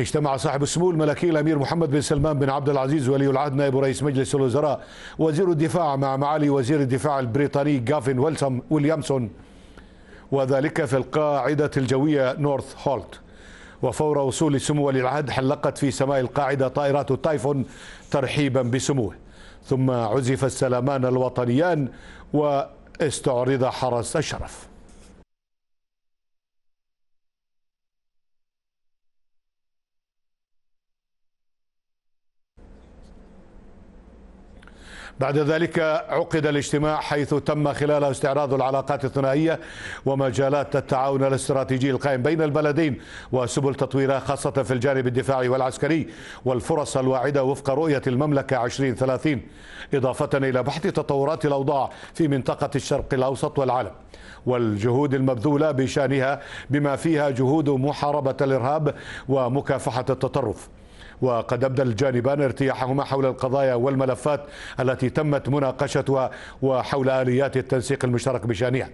اجتمع صاحب السمو الملكي الامير محمد بن سلمان بن عبد العزيز ولي العهد نائب رئيس مجلس الوزراء وزير الدفاع مع معالي وزير الدفاع البريطاني جافن ويليامسون وذلك في القاعده الجويه نورث هولت وفور وصول سمو ولي العهد حلقت في سماء القاعده طائرات التايفون ترحيبا بسموه ثم عزف السلامان الوطنيان واستعرض حرس الشرف بعد ذلك عقد الاجتماع حيث تم خلاله استعراض العلاقات الثنائية ومجالات التعاون الاستراتيجي القائم بين البلدين وسبل تطويرها خاصة في الجانب الدفاعي والعسكري والفرص الواعدة وفق رؤية المملكة 2030 إضافة إلى بحث تطورات الأوضاع في منطقة الشرق الأوسط والعالم والجهود المبذولة بشأنها بما فيها جهود محاربة الإرهاب ومكافحة التطرف وقد أبدى الجانبان ارتياحهما حول القضايا والملفات التي تمت مناقشتها وحول آليات التنسيق المشترك بشأنها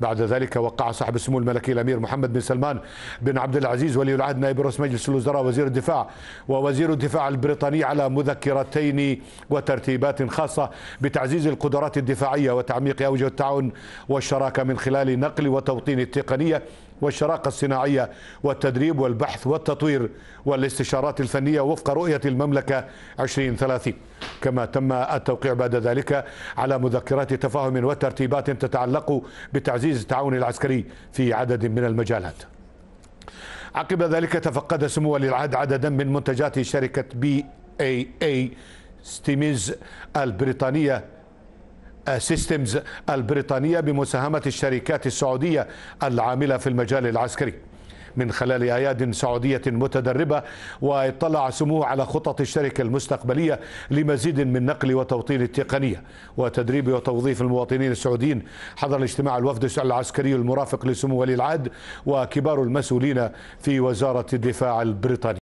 بعد ذلك وقع صاحب السمو الملكي الأمير محمد بن سلمان بن عبد العزيز ولي العهد نائب رئيس مجلس الوزراء وزير الدفاع ووزير الدفاع البريطاني على مذكرتين وترتيبات خاصة بتعزيز القدرات الدفاعية وتعميق أوجه التعاون والشراكة من خلال نقل وتوطين التقنية والشراكة الصناعية والتدريب والبحث والتطوير والاستشارات الفنية وفق رؤية المملكة 2030 كما تم التوقيع بعد ذلك على مذكرات تفاهم وترتيبات تتعلق بتعزيز التعاون العسكري في عدد من المجالات عقب ذلك تفقد سمو ولي العهد عددا من منتجات شركة بي اي اي ستيميز البريطانية سيستمز البريطانية بمساهمة الشركات السعودية العاملة في المجال العسكري من خلال اياد سعوديه متدربه واطلع سموه على خطط الشركه المستقبليه لمزيد من نقل وتوطين التقنيه وتدريب وتوظيف المواطنين السعوديين حضر الاجتماع الوفد العسكري المرافق لسمو ولي العهد وكبار المسؤولين في وزاره الدفاع البريطانيه